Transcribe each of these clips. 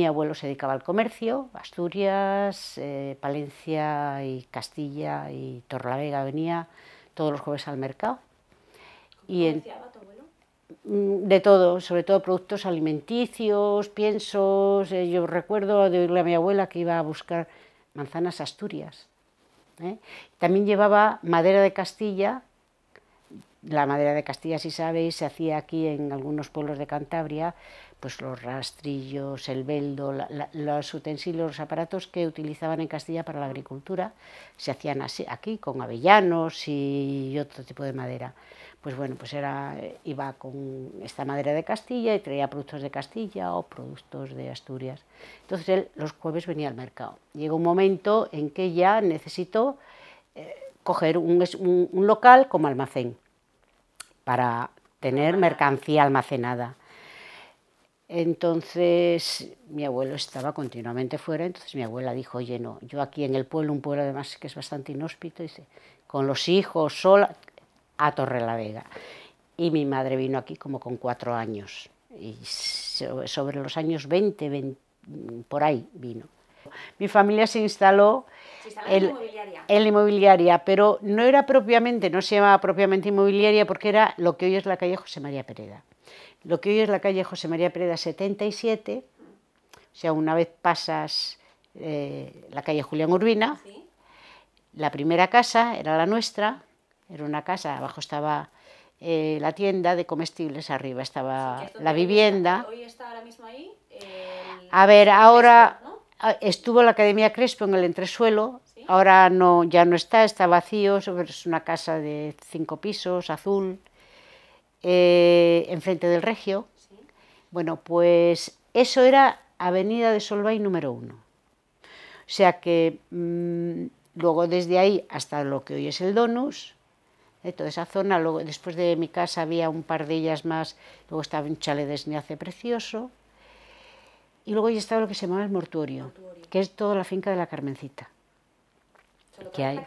Mi abuelo se dedicaba al comercio, Asturias, eh, Palencia y Castilla y Torlavega venía todos los jueves al mercado. y mm, De todo, sobre todo productos alimenticios, piensos. Eh, yo recuerdo de oírle a mi abuela que iba a buscar manzanas Asturias. ¿eh? También llevaba madera de Castilla. La madera de Castilla, si sabéis, se hacía aquí en algunos pueblos de Cantabria pues los rastrillos, el beldo, los utensilios, los aparatos que utilizaban en Castilla para la agricultura, se hacían así aquí con avellanos y, otro tipo de madera. Pues bueno, pues era, iba con esta madera de Castilla y traía productos de Castilla o productos de Asturias. Entonces él los jueves venía al mercado. Llegó un momento en que ya necesitó eh, coger un local como almacén para tener mercancía almacenada. Entonces mi abuelo estaba continuamente fuera, entonces mi abuela dijo, oye, no, yo aquí en el pueblo, un pueblo además que es bastante inhóspito, dice, con los hijos, sola, a Torre Vega. Y mi madre vino aquí como con cuatro años, y sobre los años 20, por ahí vino. Mi familia se instaló, en, inmobiliaria. en la inmobiliaria, pero no era propiamente, no se llamaba propiamente inmobiliaria porque era lo que hoy es la calle José María Pereda lo que hoy es la calle José María Preda 77, o sea, una vez pasas eh, la calle Julián Urbina, la primera casa era la nuestra, era una casa, abajo estaba eh, la tienda de comestibles, arriba estaba la vivienda. ¿Hoy está ahora mismo ahí? A ver, ahora estuvo la Academia Crespo en el entresuelo, ahora no, ya no está, está vacío, es una casa de cinco pisos, azul eh, enfrente del Regio. Bueno, pues eso era Avenida de Solvay número uno. O sea que mm, luego desde ahí hasta lo que hoy es el Donus, toda esa zona, luego después de mi casa había un par de ellas más, luego estaba un chale de Esniace precioso, y luego ya estaba lo que se llamaba el mortuorio, que es toda la finca de la Carmencita. que hay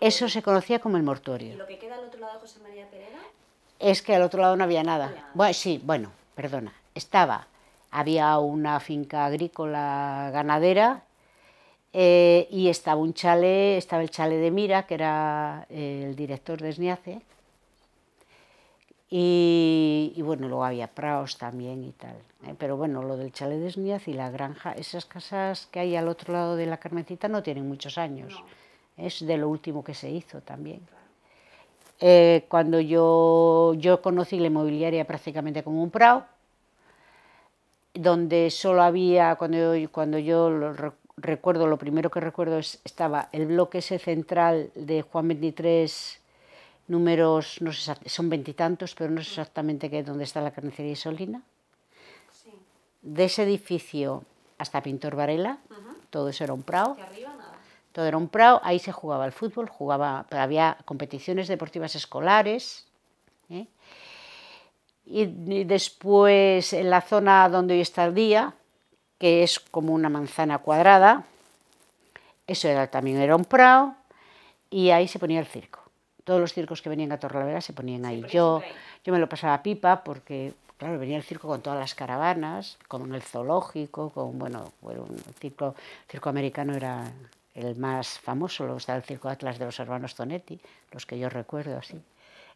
eso se conocía como el mortorio. lo que queda al otro lado de José María Pereira? Es que al otro lado no había nada. Bueno, sí, bueno, perdona. Estaba, había una finca agrícola ganadera eh, y estaba un chale, estaba el chale de Mira, que era eh, el director de Sniace y y, bueno, luego había praos también y tal. Eh, pero bueno, lo del chalet de sniaz y la granja, esas casas que hay al otro lado de la Carmencita no tienen muchos años. Es de lo último que se hizo también. Eh, cuando yo, yo conocí la inmobiliaria prácticamente como un prao, donde solo había, cuando yo, cuando yo recuerdo, lo primero que recuerdo es, estaba el bloque ese central de Juan 23 números, no sé, son veintitantos, pero no sé exactamente qué, dónde está la carnicería Isolina. Sí. De ese edificio hasta Pintor Varela, todo eso era un prao. Todo era un prado ahí se jugaba el fútbol, jugaba, había competiciones deportivas escolares. ¿eh? Y, después en la zona donde hoy está el día, que es como una manzana cuadrada, eso también era un prado y ahí se ponía el circo todos los circos que venían a Torrelavera se ponían ahí. yo, yo me lo pasaba pipa porque, claro, venía el circo con todas las caravanas, con el zoológico, con, bueno, un el circo americano era el más famoso, luego estaba el circo Atlas de los hermanos Zonetti, los que yo recuerdo así.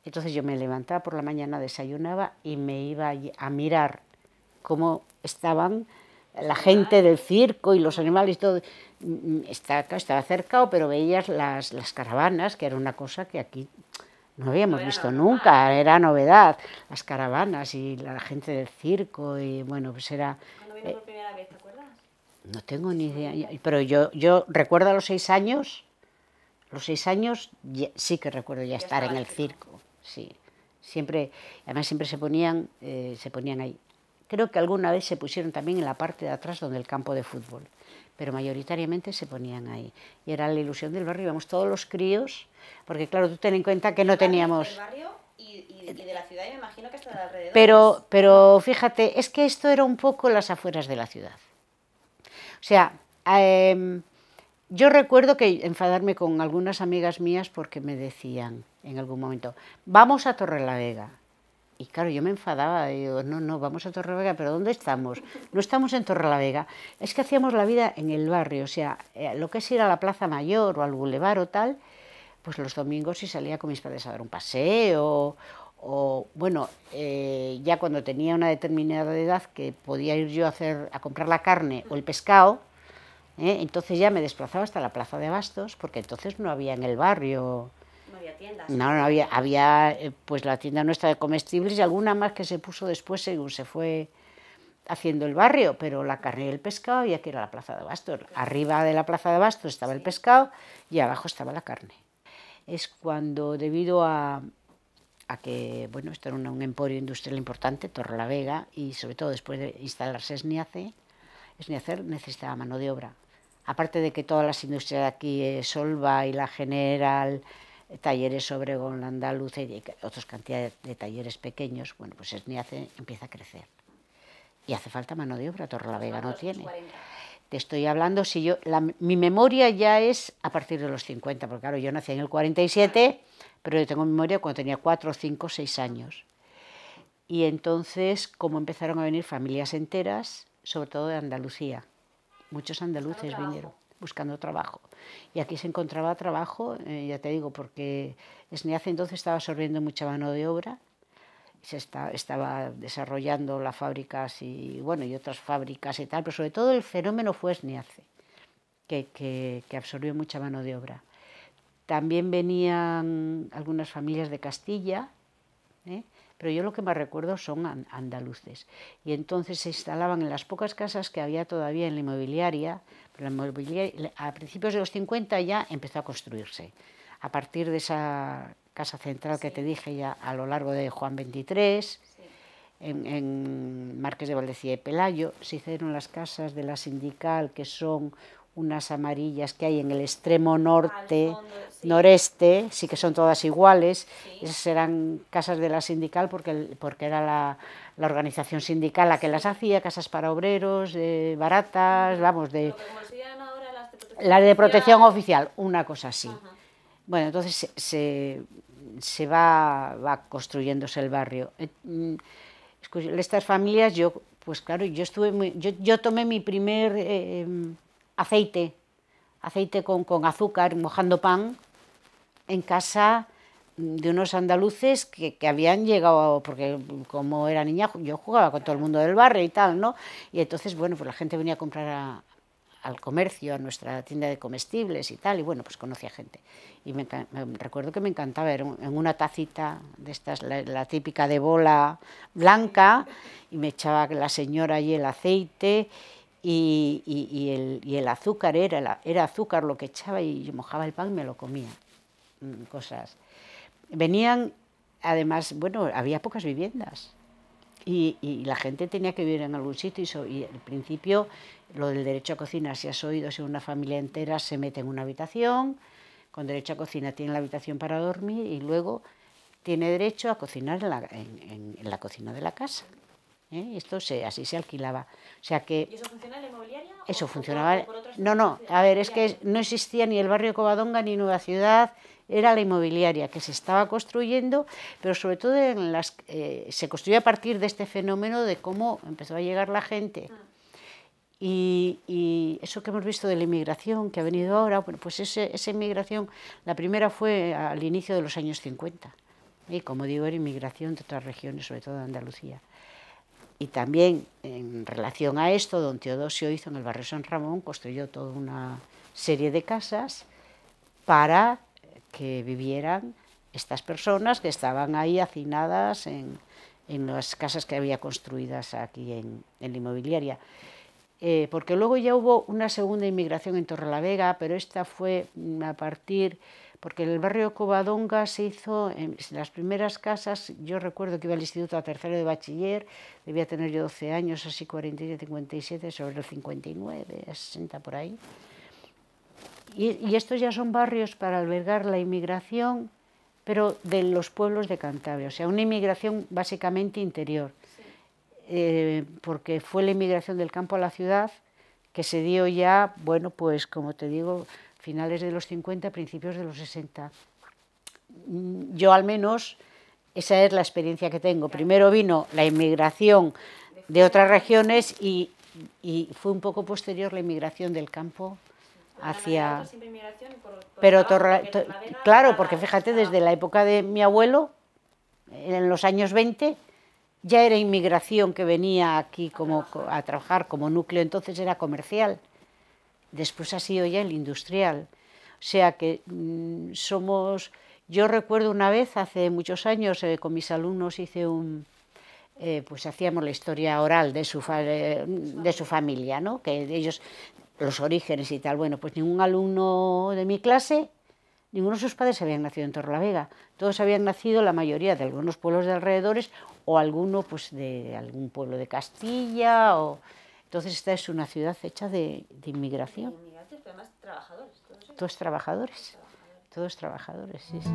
Entonces yo me levantaba por la mañana, desayunaba y me iba a mirar cómo estaban la gente del circo y los animales y todo. Mm, mm, estaba, estaba pero veías las, las caravanas, que era una cosa que aquí no habíamos visto nunca, era novedad. Las caravanas y la gente del circo y bueno, pues era... ¿Cuándo por primera vez, te acuerdas? No tengo ni idea, pero yo, yo recuerdo a los seis años, los seis años sí que recuerdo ya, estar en el circo, sí. Siempre, además siempre se ponían, eh, se ponían ahí Creo que alguna vez se pusieron también en la parte de atrás donde el campo de fútbol, pero mayoritariamente se ponían ahí. Y era la ilusión del barrio, íbamos todos los críos, porque claro, tú ten en cuenta que no teníamos... Y, y, y, de la ciudad, me imagino que hasta alrededor. Pero, pues, pero fíjate, es que esto era un poco las afueras de la ciudad. O sea, em, yo recuerdo que enfadarme con algunas amigas mías porque me decían en algún momento, vamos a Vega… Y claro, yo me enfadaba, digo, no, no, vamos a Torrelavega, pero ¿dónde estamos? No estamos en Torrelavega. Es que hacíamos la vida en el barrio, o sea, eh, lo que es ir a la Plaza Mayor o al Boulevard o tal, pues los domingos sí salía con mis padres a dar un paseo, o bueno, eh, ya cuando tenía una determinada edad que podía ir yo a, hacer, a comprar la carne o el pescado, ¿eh? entonces ya me desplazaba hasta la Plaza de Bastos, porque entonces no había en el barrio no había tiendas. No, no había, había eh, pues la tienda nuestra de comestibles y alguna más que se puso después según se fue haciendo el barrio, pero la carne y el pescado había que ir a la plaza de Bastos. Arriba de la plaza de Bastos estaba el pescado y abajo estaba la carne. Es cuando debido a, a que, bueno, esto era un, emporio industrial importante, Torre la Vega, y sobre todo después de instalarse Esniace, Esniacer necesitaba mano de obra. Aparte de que todas las industrias de aquí, eh, Solva y la General, talleres sobre Gondlandá, y otras cantidades de talleres pequeños, bueno, pues hace, empieza a crecer. Y hace falta mano de obra, Torrelavega no tiene. Te estoy hablando, si yo, mi memoria ya es a partir de los 50, porque claro, yo nací en el 47, pero yo tengo memoria cuando tenía 4, 5, 6 años. Y entonces, como empezaron a venir familias enteras, sobre todo de Andalucía, muchos andaluces vinieron buscando trabajo. Y aquí se encontraba trabajo, eh, ya te digo, porque Esniace entonces estaba absorbiendo mucha mano de obra, se estaba desarrollando las fábricas y, bueno, y otras fábricas y tal, pero sobre todo el fenómeno fue Esniace, que, que, absorbió mucha mano de obra. También venían algunas familias de Castilla, ¿eh? pero yo lo que más recuerdo son andaluces. Y entonces se instalaban en las pocas casas que había todavía en la inmobiliaria, la a principios de los 50 ya empezó a construirse. A partir de esa casa central que te dije ya a lo largo de Juan 23, en, en, de Valdecía y Pelayo, se hicieron las casas de la sindical, que son unas amarillas que hay en el extremo norte, noreste, sí que son todas iguales, esas eran casas de la sindical porque, porque era la, organización sindical la que las hacía, casas para obreros, baratas, vamos, de... las de protección, la de protección oficial, una cosa así. Bueno, entonces se, va, construyéndose el barrio. Eh, mm, estas familias, yo, pues claro, yo estuve muy, yo, tomé mi primer... Eh, em, aceite, aceite con, azúcar, mojando pan, en casa mm, de unos andaluces que, habían llegado, porque como era niña, yo jugaba con todo el mundo del barrio y tal, ¿no? Y entonces, bueno, pues la gente venía a comprar al comercio, a nuestra tienda de comestibles y tal, y bueno, pues conocía gente. Y me, recuerdo que me encantaba, era en una tacita de estas, la, la, típica de bola blanca, y me echaba la señora allí el aceite, y, el, azúcar era, azúcar lo que echaba y yo mojaba el pan y me lo comía. Mm, cosas. Venían, además, bueno, había pocas viviendas y, la gente tenía que vivir en algún sitio y, al principio lo del derecho a cocina, si has oído, si una familia entera se mete en una habitación, con derecho a cocina tiene la habitación para dormir y luego tiene derecho a cocinar en la cocina de la casa. ¿eh? Esto se, así se alquilaba. O sea que, eso funcionaba la inmobiliaria? no, no, a ver, es que no existía ni el barrio Covadonga ni Nueva Ciudad, era la inmobiliaria que se estaba construyendo, pero sobre todo eh, se construyó a partir de este fenómeno de cómo empezó a llegar la gente. Ah. Y, eso que hemos visto de la inmigración que ha venido ahora, pues esa inmigración, la primera fue al inicio de los años 50, y como digo, era inmigración de otras regiones, sobre todo de Andalucía. Y también en relación a esto, don Teodosio hizo en el barrio San Ramón, construyó toda una serie de casas para que vivieran estas personas que estaban ahí hacinadas en, las casas que había construidas aquí en, en la inmobiliaria. Eh, porque luego ya hubo una segunda inmigración en Torrelavega, pero esta fue mm, a partir, porque en el barrio Covadonga se hizo, en las primeras casas, yo recuerdo que iba al instituto a tercero de bachiller, debía tener yo 12 años, así 47, 57, sobre los 59, 60 por ahí. Y, y estos ya son barrios para albergar la inmigración, pero de los pueblos de Cantabria, o sea, una inmigración básicamente interior eh, porque fue la inmigración del campo a la ciudad que se dio ya, bueno, pues como te digo, finales de los 50, principios de los 60. Mm, yo al menos, esa es la experiencia que tengo. Primero vino la inmigración de otras regiones y, fue un poco posterior la inmigración del campo hacia... Pues, Pero claro, porque fíjate, desde la época de mi abuelo, en los años 20, ya era inmigración que venía aquí como, a trabajar como núcleo, entonces era comercial. Después ha sido ya el industrial. O sea que mm, somos... Yo recuerdo una vez, hace muchos años, eh, con mis alumnos hice un... Eh, pues hacíamos la historia oral de su, de su familia, ¿no? Que ellos, los orígenes y tal. Bueno, pues ningún alumno de mi clase ninguno de sus padres habían nacido en Torrelavega. Todos habían nacido, la mayoría, de algunos pueblos de alrededores o alguno pues, de algún pueblo de Castilla. O... Entonces esta es una ciudad hecha de, inmigración. pero además trabajadores. Todos, trabajadores. Todos trabajadores, sí, sí.